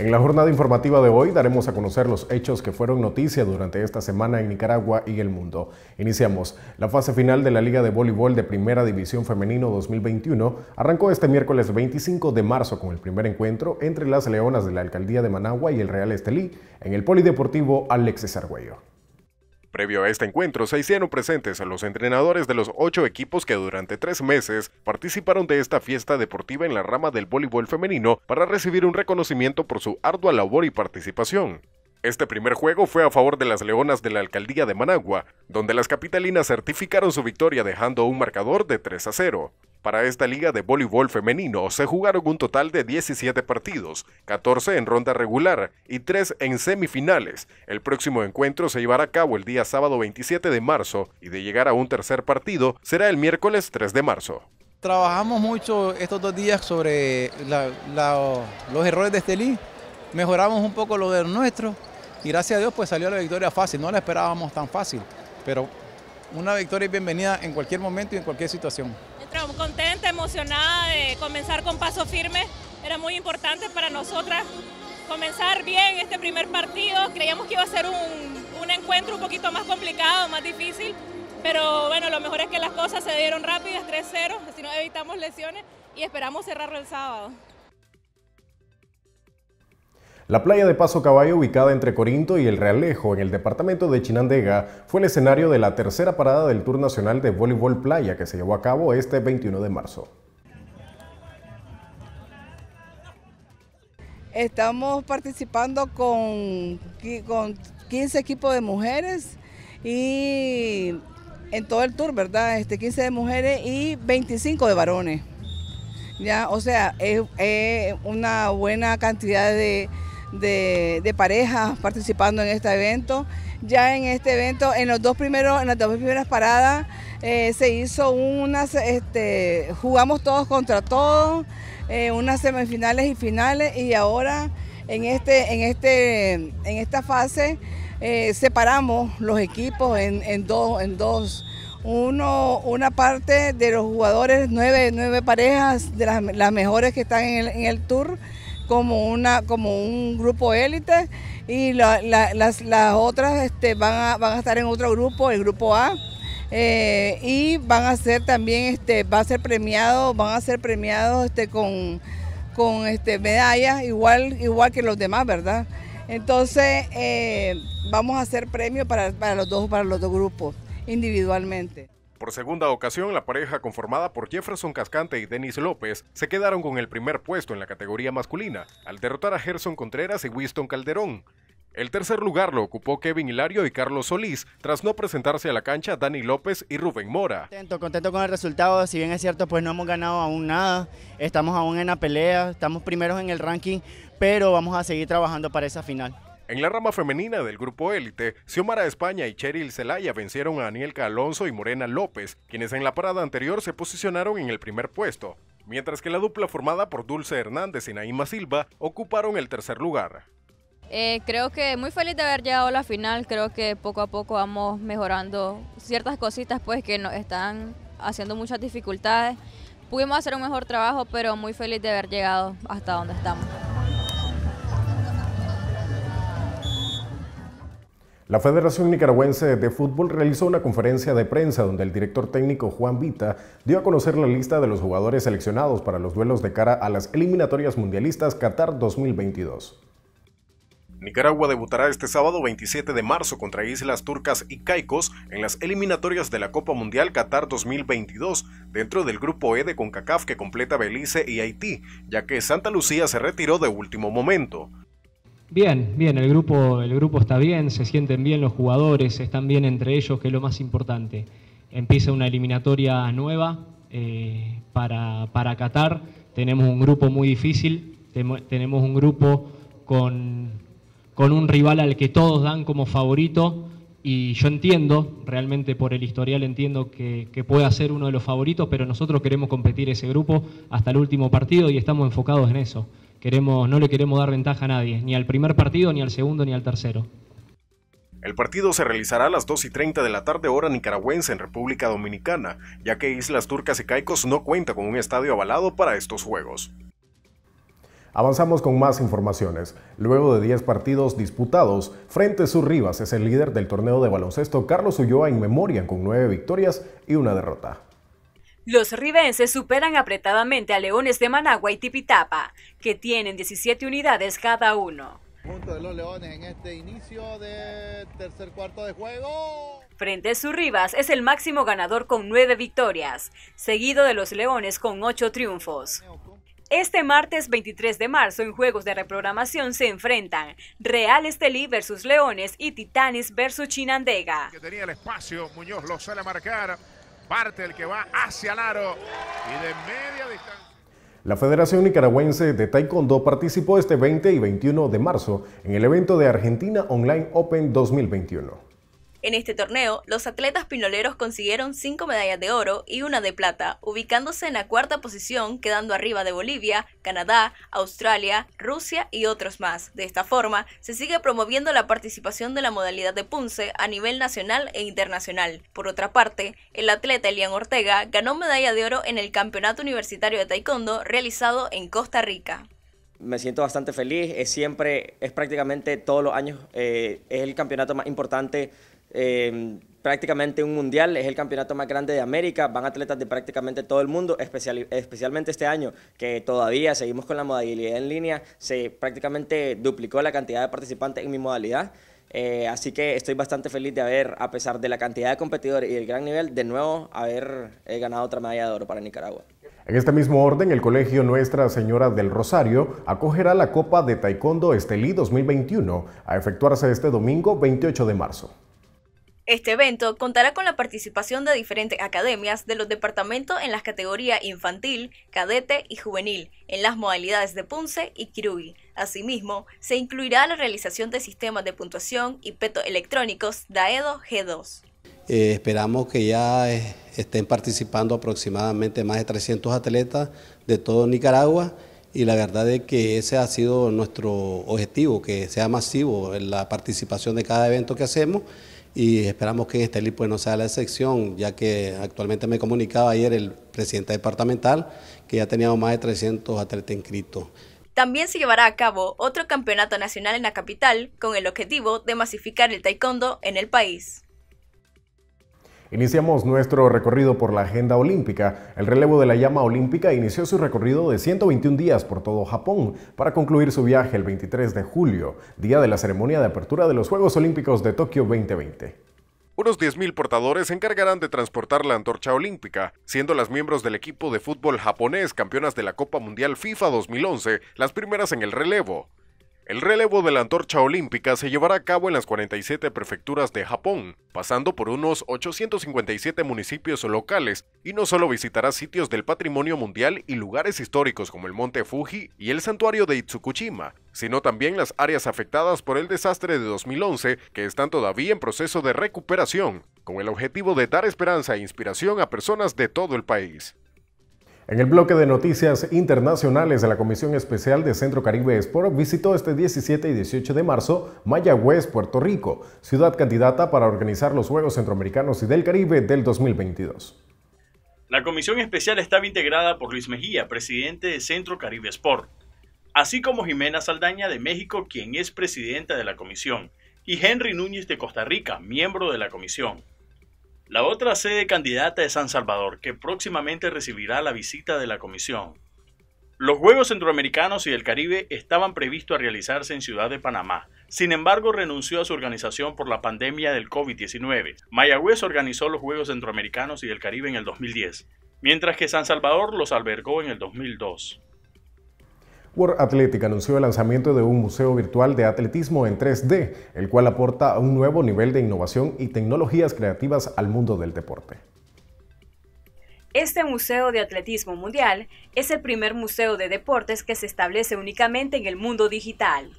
En la jornada informativa de hoy daremos a conocer los hechos que fueron noticia durante esta semana en Nicaragua y el mundo. Iniciamos. La fase final de la Liga de Voleibol de Primera División Femenino 2021 arrancó este miércoles 25 de marzo con el primer encuentro entre las Leonas de la Alcaldía de Managua y el Real Estelí en el Polideportivo Alexis Arguello. Previo a este encuentro se hicieron presentes a los entrenadores de los ocho equipos que durante tres meses participaron de esta fiesta deportiva en la rama del voleibol femenino para recibir un reconocimiento por su ardua labor y participación. Este primer juego fue a favor de las Leonas de la Alcaldía de Managua, donde las capitalinas certificaron su victoria dejando un marcador de 3 a 0. Para esta liga de voleibol femenino se jugaron un total de 17 partidos, 14 en ronda regular y 3 en semifinales. El próximo encuentro se llevará a cabo el día sábado 27 de marzo y de llegar a un tercer partido será el miércoles 3 de marzo. Trabajamos mucho estos dos días sobre los errores de este Estelí, mejoramos un poco lo de nuestro y gracias a Dios pues salió la victoria fácil, no la esperábamos tan fácil, pero una victoria es bienvenida en cualquier momento y en cualquier situación contenta, emocionada de comenzar con paso firme. Era muy importante para nosotras comenzar bien este primer partido. Creíamos que iba a ser un, un encuentro un poquito más complicado, más difícil, pero bueno, lo mejor es que las cosas se dieron rápidas, 3-0, así no evitamos lesiones y esperamos cerrarlo el sábado. La playa de Paso Caballo, ubicada entre Corinto y El Realejo, en el departamento de Chinandega, fue el escenario de la tercera parada del Tour Nacional de Voleibol Playa que se llevó a cabo este 21 de marzo. Estamos participando con, con 15 equipos de mujeres y en todo el tour, ¿verdad? Este, 15 de mujeres y 25 de varones. Ya, o sea, es una buena cantidad de, de, parejas participando en este evento. Ya en este evento, en, los dos primeros, en las dos primeras paradas, eh, se hizo unas, este, jugamos todos contra todos, eh, unas semifinales y finales, y ahora en, este, en, este, en esta fase eh, separamos los equipos en, dos. En dos uno, una parte de los jugadores, nueve, parejas de las, mejores que están en el tour, como, una, como un grupo élite y las, otras este, van, a, estar en otro grupo, el grupo A. Eh, y van a ser también, este, va a ser premiado, van a ser premiados este, con, este, medallas, igual, igual que los demás, ¿verdad? Entonces, eh, vamos a hacer premios para, los dos, para los dos grupos, individualmente. Por segunda ocasión, la pareja conformada por Jefferson Cascante y Denis López se quedaron con el primer puesto en la categoría masculina, al derrotar a Gerson Contreras y Winston Calderón. El tercer lugar lo ocupó Kevin Hilario y Carlos Solís, tras no presentarse a la cancha Dani López y Rubén Mora. Contento, contento con el resultado, si bien es cierto, pues no hemos ganado aún nada, estamos aún en la pelea, estamos primeros en el ranking, pero vamos a seguir trabajando para esa final. En la rama femenina del grupo élite, Xiomara España y Cheryl Celaya vencieron a Daniel Alonso y Morena López, quienes en la parada anterior se posicionaron en el primer puesto, mientras que la dupla formada por Dulce Hernández y Naima Silva ocuparon el tercer lugar. Eh, creo que muy feliz de haber llegado a la final, creo que poco a poco vamos mejorando ciertas cositas pues que nos están haciendo muchas dificultades. Pudimos hacer un mejor trabajo, pero muy feliz de haber llegado hasta donde estamos. La Federación Nicaragüense de Fútbol realizó una conferencia de prensa donde el director técnico Juan Vita dio a conocer la lista de los jugadores seleccionados para los duelos de cara a las eliminatorias mundialistas Qatar 2022. Nicaragua debutará este sábado 27 de marzo contra Islas Turcas y Caicos en las eliminatorias de la Copa Mundial Qatar 2022 dentro del grupo E de CONCACAF que completa Belice y Haití, ya que Santa Lucía se retiró de último momento. Bien, bien, el grupo, el grupo está bien, se sienten bien los jugadores, están bien entre ellos, que es lo más importante. Empieza una eliminatoria nueva eh, para, para, Qatar, tenemos un grupo muy difícil, tenemos un grupo con, un rival al que todos dan como favorito y yo entiendo, realmente por el historial entiendo que, que pueda ser uno de los favoritos, pero nosotros queremos competir ese grupo hasta el último partido y estamos enfocados en eso no le queremos dar ventaja a nadie, ni al primer partido, ni al segundo, ni al tercero. El partido se realizará a las 2 y 30 de la tarde hora nicaragüense en República Dominicana, ya que Islas Turcas y Caicos no cuenta con un estadio avalado para estos juegos. Avanzamos con más informaciones. Luego de 10 partidos disputados, Frente a sus Rivas es el líder del torneo de baloncesto Carlos Ulloa en memoria con 9 victorias y una derrota. Los ribenses superan apretadamente a Leones de Managua y Tipitapa, que tienen 17 unidades cada uno. de los Leones en este inicio tercer cuarto de juego. Frente a sus Rivas es el máximo ganador con nueve victorias, seguido de los Leones con ocho triunfos. Este martes 23 de marzo en Juegos de Reprogramación se enfrentan Real Estelí versus Leones y Titanes versus Chinandega. Que tenía el espacio, Muñoz lo marcar parte el que va hacia el aro y de media distancia. La Federación Nicaragüense de Taekwondo participó este 20 y 21 de marzo en el evento de Argentina Online Open 2021. En este torneo, los atletas pinoleros consiguieron cinco medallas de oro y una de plata, ubicándose en la cuarta posición, quedando arriba de Bolivia, Canadá, Australia, Rusia y otros más. De esta forma, se sigue promoviendo la participación de la modalidad de punce a nivel nacional e internacional. Por otra parte, el atleta Elian Ortega ganó medalla de oro en el Campeonato Universitario de Taekwondo realizado en Costa Rica me siento bastante feliz. Es siempre, es prácticamente todos los años, eh, es el campeonato más importante, eh, prácticamente un mundial, es el campeonato más grande de América. Van atletas de prácticamente todo el mundo, especialmente este año, que todavía seguimos con la modalidad en línea. Se prácticamente duplicó la cantidad de participantes en mi modalidad. Eh, así que estoy bastante feliz de haber, a pesar de la cantidad de competidores y el gran nivel, de nuevo haber ganado otra medalla de oro para Nicaragua. En este mismo orden, el Colegio Nuestra Señora del Rosario acogerá la Copa de Taekwondo Estelí 2021 a efectuarse este domingo 28 de marzo. Este evento contará con la participación de diferentes academias de los departamentos en las categorías infantil, cadete y juvenil, en las modalidades de punce y kirugi. Asimismo, se incluirá la realización de sistemas de puntuación y peto electrónicos DAEDO G2. Eh, esperamos que ya eh, estén participando aproximadamente más de 300 atletas de todo Nicaragua y la verdad es que ese ha sido nuestro objetivo, que sea masivo en la participación de cada evento que hacemos y esperamos que en Estelí no sea la excepción, ya que actualmente me comunicaba ayer el presidente departamental que ya teníamos más de 300 atletas inscritos. También se llevará a cabo otro campeonato nacional en la capital con el objetivo de masificar el taekwondo en el país. Iniciamos nuestro recorrido por la agenda olímpica. El relevo de la llama olímpica inició su recorrido de 121 días por todo Japón para concluir su viaje el 23 de julio, día de la ceremonia de apertura de los Juegos Olímpicos de Tokio 2020. Unos 10.000 portadores se encargarán de transportar la antorcha olímpica, siendo las miembros del equipo de fútbol japonés campeonas de la Copa Mundial FIFA 2011 las primeras en el relevo. El relevo de la antorcha olímpica se llevará a cabo en las 47 prefecturas de Japón, pasando por unos 857 municipios locales, y no solo visitará sitios del patrimonio mundial y lugares históricos como el monte Fuji y el santuario de Itsukushima, sino también las áreas afectadas por el desastre de 2011 que están todavía en proceso de recuperación, con el objetivo de dar esperanza e inspiración a personas de todo el país. En el bloque de noticias internacionales, de la Comisión Especial de Centro Caribe Sport visitó este 17 y 18 de marzo Mayagüez, Puerto Rico, ciudad candidata para organizar los Juegos Centroamericanos y del Caribe del 2022. La Comisión Especial estaba integrada por Luis Mejía, presidente de Centro Caribe Sport, así como Jimena Saldaña de México, quien es presidenta de la comisión, y Henry Núñez de Costa Rica, miembro de la comisión. La otra sede candidata es San Salvador, que próximamente recibirá la visita de la Comisión. Los Juegos Centroamericanos y del Caribe estaban previstos a realizarse en Ciudad de Panamá, sin embargo, renunció a su organización por la pandemia del COVID-19. Mayagüez organizó los Juegos Centroamericanos y del Caribe en el 2010, mientras que San Salvador los albergó en el 2002. World Athletic anunció el lanzamiento de un museo virtual de atletismo en 3D, el cual aporta un nuevo nivel de innovación y tecnologías creativas al mundo del deporte. Este Museo de Atletismo Mundial es el primer museo de deportes que se establece únicamente en el mundo digital.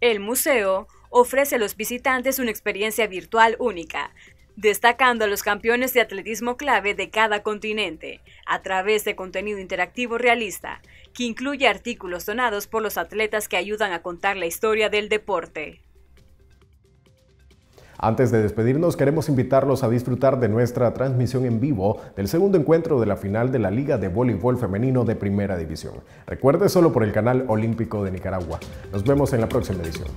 El museo ofrece a los visitantes una experiencia virtual única, destacando a los campeones de atletismo clave de cada continente, a través de contenido interactivo realista, que incluye artículos donados por los atletas que ayudan a contar la historia del deporte. Antes de despedirnos, queremos invitarlos a disfrutar de nuestra transmisión en vivo del segundo encuentro de la final de la Liga de Voleibol Femenino de Primera División. Recuerde solo por el canal Olímpico de Nicaragua. Nos vemos en la próxima edición.